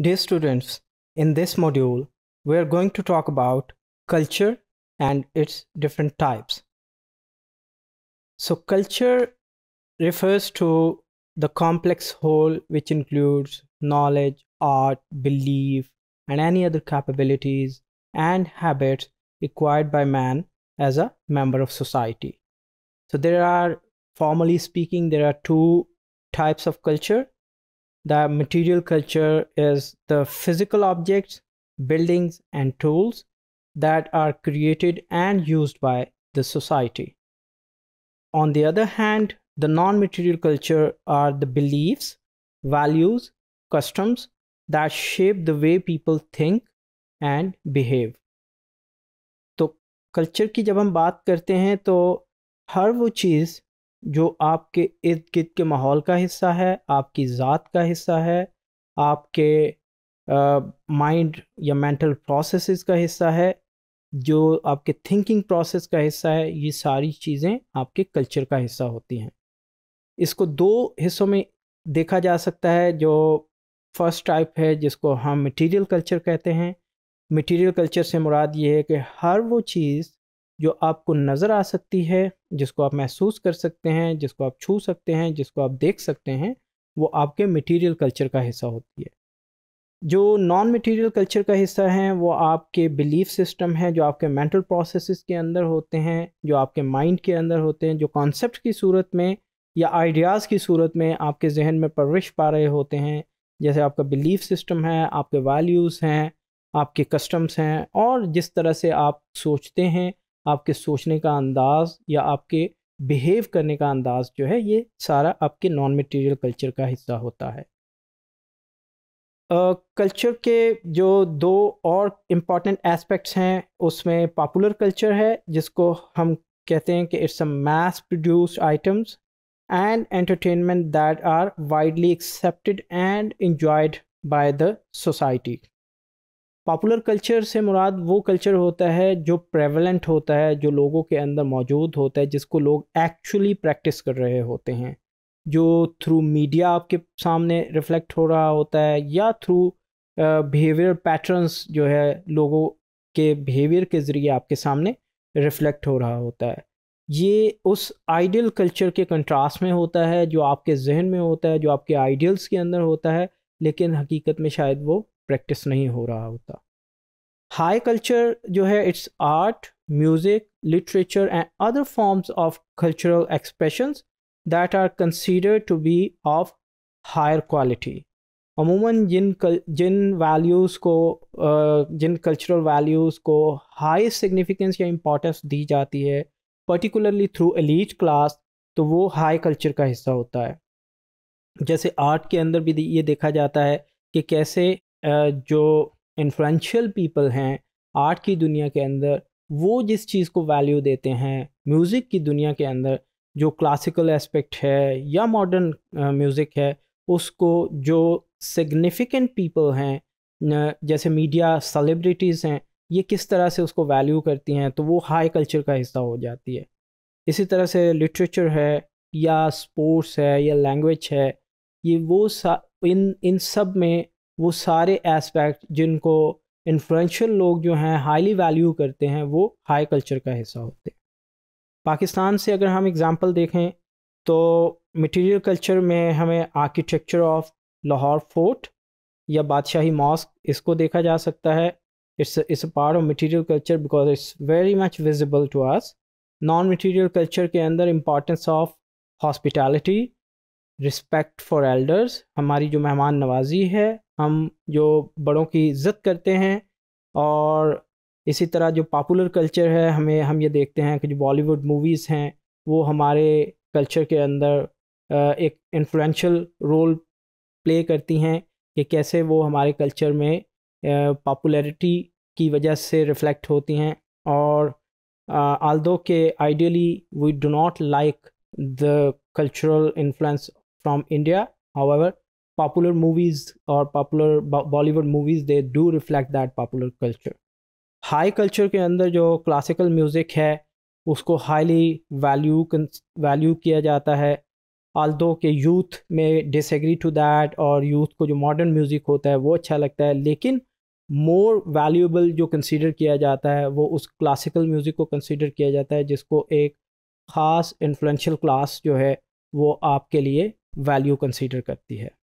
Dear students, in this module, we are going to talk about culture and its different types. So culture refers to the complex whole which includes knowledge, art, belief, and any other capabilities and habits acquired by man as a member of society. So there are, formally speaking, there are two types of culture the material culture is the physical objects, buildings, and tools that are created and used by the society. On the other hand, the non material culture are the beliefs, values, customs that shape the way people think and behave. So, culture ki jab hum baat karte hain to har wo चीज़ जो आपके इर्द गिर्द के माहौल का हिस्सा है आपकी ज़ात का हिस्सा है आपके माइंड या मेंटल प्रोसेसेस का हिस्सा है जो आपके थिंकिंग प्रोसेस का हिस्सा है ये सारी चीज़ें आपके कल्चर का हिस्सा होती हैं इसको दो हिस्सों में देखा जा सकता है जो फर्स्ट टाइप है जिसको हम मटेरियल कल्चर कहते हैं मटेरियल कल्चर से मुराद ये है कि हर वो चीज़ जो आपको नज़र आ सकती है जिसको आप महसूस कर सकते हैं जिसको आप छू सकते हैं जिसको आप देख सकते हैं वो आपके मटेरियल कल्चर का हिस्सा होती है जो नॉन मटेरियल कल्चर का हिस्सा है वो आपके बिलीफ सिस्टम है जो आपके मेंटल प्रोसेसेस के अंदर होते हैं जो आपके माइंड के अंदर होते हैं जो कॉन्सेप्ट की सूरत में या आइडियाज़ की सूरत में आपके जहन में परवरिश पा रहे होते हैं जैसे आपका बिलीफ सिस्टम है आपके वैल्यूज़ हैं आपके कस्टम्स हैं और जिस तरह से आप सोचते हैं आपके सोचने का अंदाज या आपके बिहेव करने का अंदाज जो है ये सारा आपके नॉन मटेरियल कल्चर का हिस्सा होता है कल्चर uh, के जो दो और इम्पॉर्टेंट एस्पेक्ट्स हैं उसमें पॉपुलर कल्चर है जिसको हम कहते हैं कि it's a mass produced items and entertainment that are widely accepted and enjoyed by the society popular culture से मुराद वो कल्चर होता है जो प्रेवलेंट होता है जो लोगों के अंदर मौजूद होता है जिसको लोग एक्चुअली प्रैक्टिस कर रहे होते हैं जो थ्रू मीडिया आपके सामने रिफ्लेक्ट हो रहा होता है या थ्रू बिहेवियर पैटर्न्स जो है लोगों के बिहेवियर के ज़रिए आपके सामने रिफ्लेक्ट हो रहा होता है ये उस आइडियल कल्चर के कंट्रास्ट में होता है जो आपके जहन में होता है जो आपके आइडियल्स के अंदर होता है लेकिन हकीकत में शायद वो प्रैक्टिस नहीं हो रहा होता हाई कल्चर जो है it's art music literature and other forms of cultural expressions that are consider to be of higher quality अमूमन जिन कल जिन वैल्यूज़ को जिन कल्चरल वैल्यूज़ को हाई सिग्निफिकेंस या इम्पोर्टेंस दी जाती है पर्टिकुलरली थ्रू एलीट क्लास तो वो हाई कल्चर का हिस्सा होता है जैसे आर्ट के अंदर भी ये देखा जाता है कि कैसे जो इन्फ्लुएंशियल पीपल हैं आर्ट की दुनिया के अंदर वो जिस चीज़ को वैल्यू देते हैं म्यूज़िक की दुनिया के अंदर जो क्लासिकल एस्पेक्ट है या मॉडर्न म्यूज़िक है उसको जो सिग्निफिकेंट पीपल हैं जैसे मीडिया सेलिब्रिटीज़ हैं ये किस तरह से उसको वैल्यू करती हैं तो वो हाई कल्चर का हिस्सा हो जाती है इसी तरह से लिटरेचर है या स्पोर्ट्स है या लैंग्वेज है ये वो सा इन इन सब में वो सारे एस्पेक्ट जिनको इन्फ्लुएंशियल लोग जो हैं हाईली वैल्यू करते हैं वो हाई कल्चर का हिस्सा होते हैं पाकिस्तान से अगर हम एग्ज़ाम्पल देखें तो मटेरियल कल्चर में हमें आर्किटेक्चर ऑफ लाहौर फोर्ट या बादशाही मॉस्क इसको देखा जा सकता है it's it's a part of material culture because it's very much visible to us non material culture के अंदर importance of hospitality respect for elders हमारी जो मेहमान नवाजी है हम जो बड़ों की इज्जत करते हैं और इसी तरह जो पॉपुलर कल्चर है हमें हम ये देखते हैं कि जो बॉलीवुड मूवीज़ हैं वो हमारे कल्चर के अंदर एक इन्फ्लुएंशियल रोल प्ले करती हैं कि कैसे वो हमारे कल्चर में पॉपुलैरिटी की वजह से रिफ्लेक्ट होती हैं और आल दो के ideally we do not like the cultural influence from India how popular movies or popular Bollywood movies they do reflect that popular culture. High culture के अंदर जो classical music है उसको highly value value किया जाता है Aldous के youth में डिसएग्री टू दैट और यूथ को जो मॉडर्न म्यूज़िक होता है वो अच्छा लगता है लेकिन मोर वैल्यूएबल जो कंसीडर किया जाता है वो उस क्लासिकल म्यूज़िक को कंसीडर किया जाता है जिसको एक ख़ास इन्फ्लुएंशियल क्लास जो है वो आपके लिए वैल्यू कंसीडर करती है